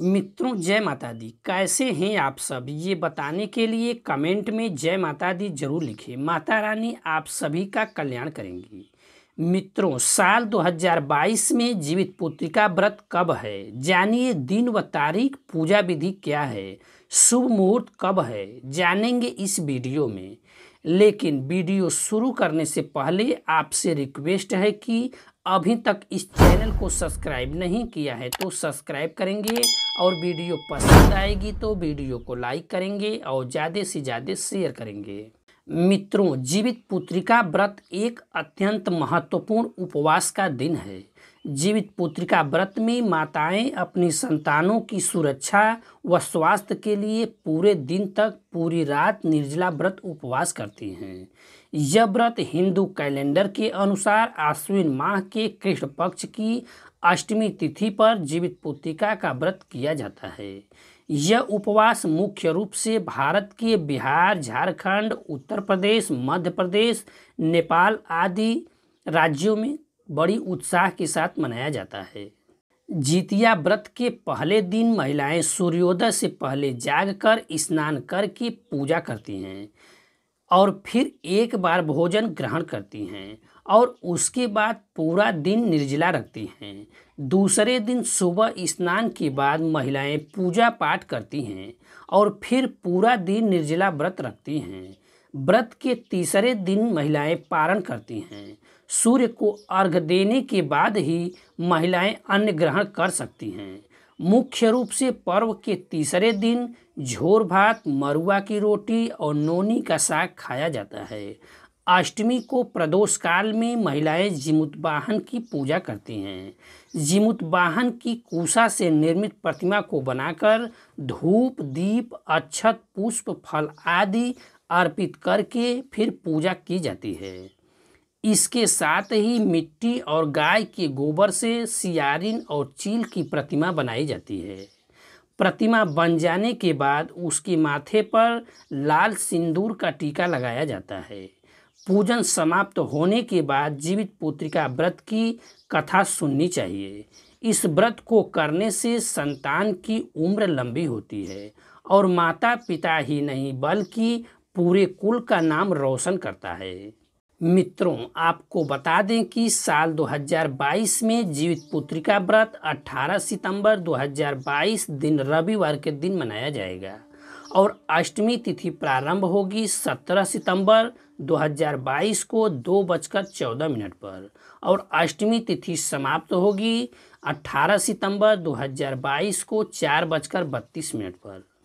मित्रों जय माता दी कैसे हैं आप सब ये बताने के लिए कमेंट में जय माता दी जरूर लिखें माता रानी आप सभी का कल्याण करेंगी मित्रों साल 2022 में जीवित पुत्रिका व्रत कब है जानिए दिन व तारीख पूजा विधि क्या है शुभ मुहूर्त कब है जानेंगे इस वीडियो में लेकिन वीडियो शुरू करने से पहले आपसे रिक्वेस्ट है कि अभी तक इस चैनल को सब्सक्राइब नहीं किया है तो सब्सक्राइब करेंगे और वीडियो पसंद आएगी तो वीडियो को लाइक करेंगे और ज़्यादा से ज़्यादा शेयर करेंगे मित्रों जीवित पुत्रिका व्रत एक अत्यंत महत्वपूर्ण उपवास का दिन है जीवित पुत्रिका व्रत में माताएं अपनी संतानों की सुरक्षा व स्वास्थ्य के लिए पूरे दिन तक पूरी रात निर्जला व्रत उपवास करती हैं यह व्रत हिंदू कैलेंडर के अनुसार आश्विन माह के कृष्ण पक्ष की अष्टमी तिथि पर जीवित पुत्रिका का व्रत किया जाता है यह उपवास मुख्य रूप से भारत के बिहार झारखंड उत्तर प्रदेश मध्य प्रदेश नेपाल आदि राज्यों में बड़ी उत्साह के साथ मनाया जाता है जीतिया व्रत के पहले दिन महिलाएं सूर्योदय से पहले जागकर स्नान करके पूजा करती हैं और फिर एक बार भोजन ग्रहण करती हैं और उसके बाद पूरा दिन निर्जला रखती हैं दूसरे दिन सुबह स्नान के बाद महिलाएं पूजा पाठ करती हैं और फिर पूरा दिन निर्जला व्रत रखती हैं व्रत के तीसरे दिन महिलाएं पारण करती हैं सूर्य को अर्घ देने के बाद ही महिलाएं अन्न ग्रहण कर सकती हैं मुख्य रूप से पर्व के तीसरे दिन झोर भात मरुआ की रोटी और नोनी का साग खाया जाता है अष्टमी को प्रदोष काल में महिलाएं जिमुतवाहन की पूजा करती हैं जिमुतवाहन की कुशा से निर्मित प्रतिमा को बनाकर धूप दीप अक्षत पुष्प फल आदि अर्पित करके फिर पूजा की जाती है इसके साथ ही मिट्टी और गाय के गोबर से सियारिन और चील की प्रतिमा बनाई जाती है प्रतिमा बन जाने के बाद उसके माथे पर लाल सिंदूर का टीका लगाया जाता है पूजन समाप्त होने के बाद जीवित पुत्रिका व्रत की कथा सुननी चाहिए इस व्रत को करने से संतान की उम्र लंबी होती है और माता पिता ही नहीं बल्कि पूरे कुल का नाम रोशन करता है मित्रों आपको बता दें कि साल 2022 में जीवित पुत्रिका व्रत 18 सितंबर 2022 दिन रविवार के दिन मनाया जाएगा और अष्टमी तिथि प्रारंभ होगी 17 सितंबर 2022 को दो बजकर चौदह मिनट पर और अष्टमी तिथि समाप्त होगी 18 सितंबर 2022 को चार बजकर बत्तीस मिनट पर